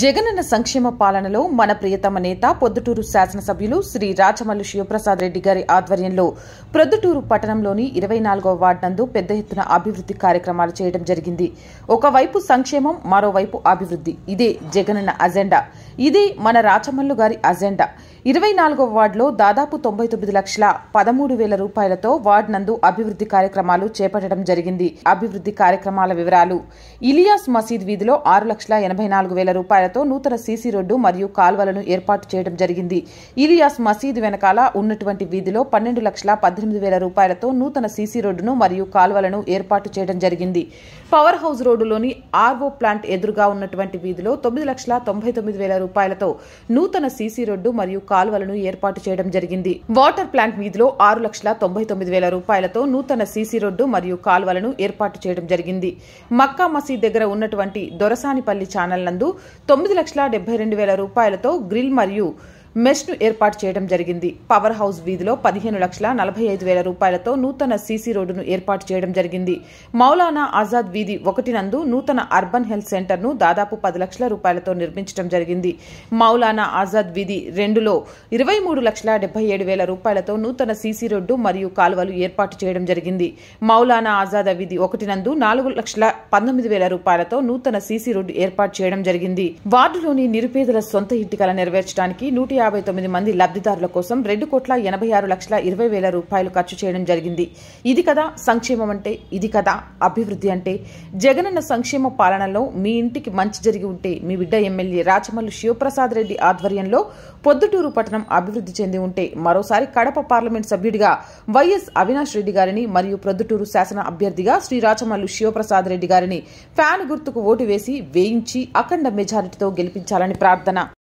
జగనన్న సంక్షేమ పాలనలో మన ప్రియతమ నేత పొద్దుటూరు శాసనసభ్యులు శ్రీ రాచమల్లు శివప్రసాద్ రెడ్డి గారి ఆధ్వర్యంలో ప్రొద్దుటూరు పట్టణంలోని ఇరవై నాలుగో వార్డు పెద్ద ఎత్తున అభివృద్ధి కార్యక్రమాలు చేయడం జరిగింది ఒకవైపు సంక్షేమం మరోవైపు అభివృద్ధి ఇదే జగనన్న అజెండా ఇదే మన రాచమల్లు గారి అజెండా ఇరవై నాలుగో వార్డులో దాదాపు తొంభై తొమ్మిది లక్షల పదమూడు వేల రూపాయలతో వార్డు నందు అభివృద్ధి కార్యక్రమాలు చేపట్టడం జరిగింది అభివృద్ధి కార్యక్రమాల వివరాలు ఇలియాస్ మసీద్ వీధిలో ఆరు లక్షల ఎనభై నాలుగు వేల రూపాయలు సదుపాయాలతో నూతన సీసీ రోడ్డు మరియు కాల్వలను ఏర్పాటు చేయడం జరిగింది ఇలియాస్ మసీదు వెనకాల ఉన్నటువంటి వీధిలో పన్నెండు లక్షల పద్దెనిమిది వేల రూపాయలతో నూతన సీసీ రోడ్డును మరియు కాల్వలను ఏర్పాటు చేయడం జరిగింది పవర్ హౌస్ రోడ్డులోని ఆర్వో ప్లాంట్ ఎదురుగా ఉన్నటువంటి వీధిలో తొమ్మిది లక్షల తొంభై తొమ్మిది వేల రూపాయలతో నూతన సీసీ రోడ్డు మరియు కాలువలను ఏర్పాటు చేయడం జరిగింది వాటర్ ప్లాంట్ వీధిలో ఆరు లక్షల తొంభై తొమ్మిది వేల రూపాయలతో నూతన సీసీ రోడ్డు మరియు కాలువలను ఏర్పాటు చేయడం జరిగింది మక్కా మసీద్ దగ్గర ఉన్నటువంటి దొరసానిపల్లి ఛానల్ నందు తొమ్మిది లక్షల డెబ్బై రెండు వేల రూపాయలతో గ్రిల్ మరియు మెష్ను ఏర్పాటు చేయడం జరిగింది పవర్ హౌస్ వీధిలో పదిహేను లక్షల నలభై ఐదు వేల రూపాయలతో నూతన సీసీ రోడ్డును ఏర్పాటు చేయడం జరిగింది మౌలానా ఆజాద్ వీధి ఒకటి నందు నూతన అర్బన్ హెల్త్ సెంటర్ను దాదాపు పది లక్షల రూపాయలతో నిర్మించడం జరిగింది మౌలానా ఆజాద్ వీధి రెండులో ఇరవై మూడు లక్షల డెబ్బై ఏడు వేల రూపాయలతో నూతన సీసీ రోడ్డు మరియు కాలువలు ఏర్పాటు చేయడం జరిగింది మౌలానా ఆజాద్ వీధి ఒకటి నందు నాలుగు లక్షల పంతొమ్మిది వేల రూపాయలతో నూతన సీసీ రోడ్డు ఏర్పాటు చేయడం జరిగింది వార్డులోని నిరుపేదల సొంత ఇంటికల నెరవేర్చడానికి నూట యాభై తొమ్మిది మంది లబ్ధిదారుల కోసం రెండు కోట్ల ఎనభై ఆరు లక్షల ఇరవై వేల రూపాయలు ఖర్చు చేయడం జరిగింది ఇది కదా సంక్షేమం అంటే ఇది కదా అభివృద్ధి అంటే జగనన్న సంక్షేమ పాలనలో మీ ఇంటికి మంచి జరిగి ఉంటే మీ బిడ్డ ఎమ్మెల్యే రాచమల్లు శివప్రసాద్ రెడ్డి ఆధ్వర్యంలో పొద్దుటూరు పట్టణం అభివృద్ధి చెంది ఉంటే మరోసారి కడప పార్లమెంట్ సభ్యుడిగా వైఎస్ అవినాష్ రెడ్డి గారిని మరియు ప్రొద్దుటూరు శాసన అభ్యర్థిగా శ్రీ రాచమల్లు శివప్రసాద్ రెడ్డి గారిని ఫ్యాన్ గుర్తుకు ఓటు వేసి వేయించి అఖండ మెజారిటీతో గెలిపించాలని ప్రార్థన